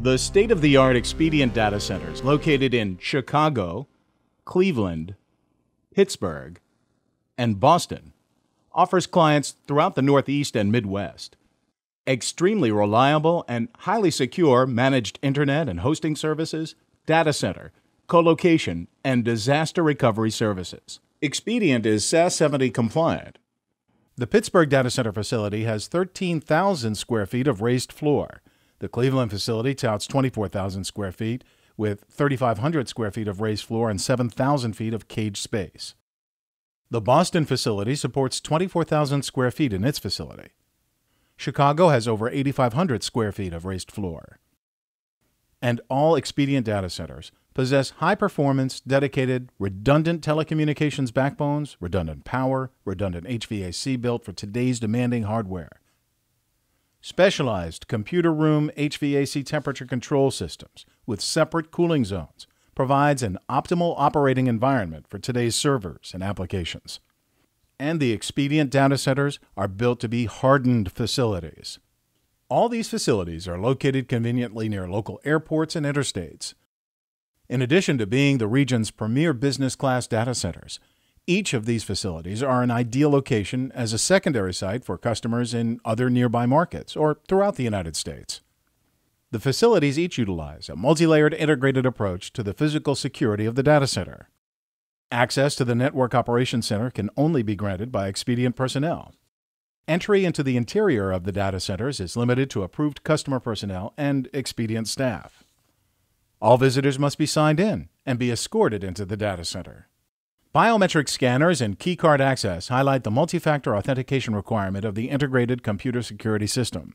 The state of the art Expedient data centers located in Chicago, Cleveland, Pittsburgh, and Boston offers clients throughout the Northeast and Midwest extremely reliable and highly secure managed internet and hosting services, data center, colocation, and disaster recovery services. Expedient is SAS 70 compliant the Pittsburgh Data Center facility has 13,000 square feet of raised floor. The Cleveland facility touts 24,000 square feet, with 3,500 square feet of raised floor and 7,000 feet of cage space. The Boston facility supports 24,000 square feet in its facility. Chicago has over 8,500 square feet of raised floor and all Expedient data centers possess high performance, dedicated, redundant telecommunications backbones, redundant power, redundant HVAC built for today's demanding hardware. Specialized computer room HVAC temperature control systems with separate cooling zones provides an optimal operating environment for today's servers and applications. And the Expedient data centers are built to be hardened facilities all these facilities are located conveniently near local airports and interstates. In addition to being the region's premier business class data centers, each of these facilities are an ideal location as a secondary site for customers in other nearby markets or throughout the United States. The facilities each utilize a multi layered integrated approach to the physical security of the data center. Access to the Network Operations Center can only be granted by expedient personnel, Entry into the interior of the data centers is limited to approved customer personnel and expedient staff. All visitors must be signed in and be escorted into the data center. Biometric scanners and keycard access highlight the multi-factor authentication requirement of the integrated computer security system.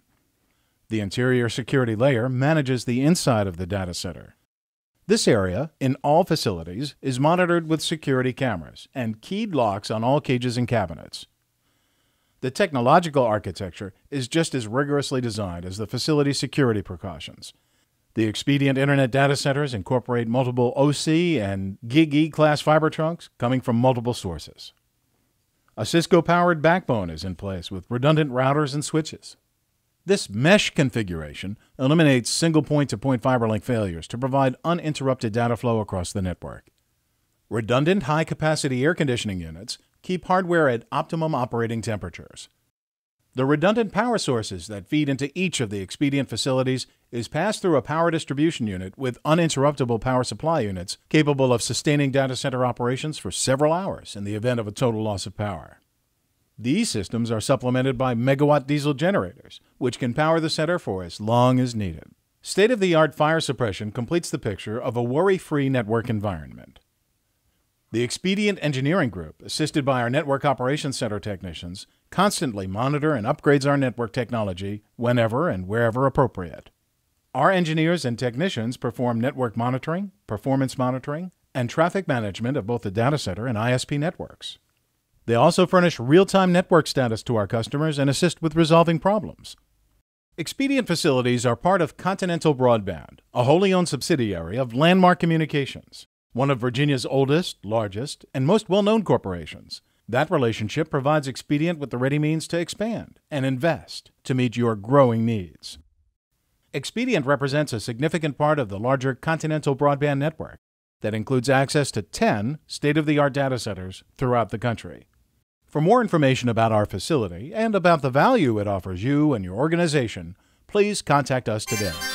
The interior security layer manages the inside of the data center. This area, in all facilities, is monitored with security cameras and keyed locks on all cages and cabinets, the technological architecture is just as rigorously designed as the facility security precautions. The Expedient Internet data centers incorporate multiple OC and Gig E class fiber trunks coming from multiple sources. A Cisco powered backbone is in place with redundant routers and switches. This mesh configuration eliminates single point to point fiber link failures to provide uninterrupted data flow across the network. Redundant high capacity air conditioning units keep hardware at optimum operating temperatures. The redundant power sources that feed into each of the expedient facilities is passed through a power distribution unit with uninterruptible power supply units capable of sustaining data center operations for several hours in the event of a total loss of power. These systems are supplemented by megawatt diesel generators, which can power the center for as long as needed. State of the art fire suppression completes the picture of a worry free network environment. The Expedient Engineering Group, assisted by our Network Operations Center technicians, constantly monitor and upgrades our network technology whenever and wherever appropriate. Our engineers and technicians perform network monitoring, performance monitoring, and traffic management of both the data center and ISP networks. They also furnish real time network status to our customers and assist with resolving problems. Expedient facilities are part of Continental Broadband, a wholly owned subsidiary of Landmark Communications one of Virginia's oldest, largest, and most well known corporations. That relationship provides Expedient with the ready means to expand and invest to meet your growing needs. Expedient represents a significant part of the larger Continental Broadband Network that includes access to 10 state of the art data centers throughout the country. For more information about our facility and about the value it offers you and your organization, please contact us today.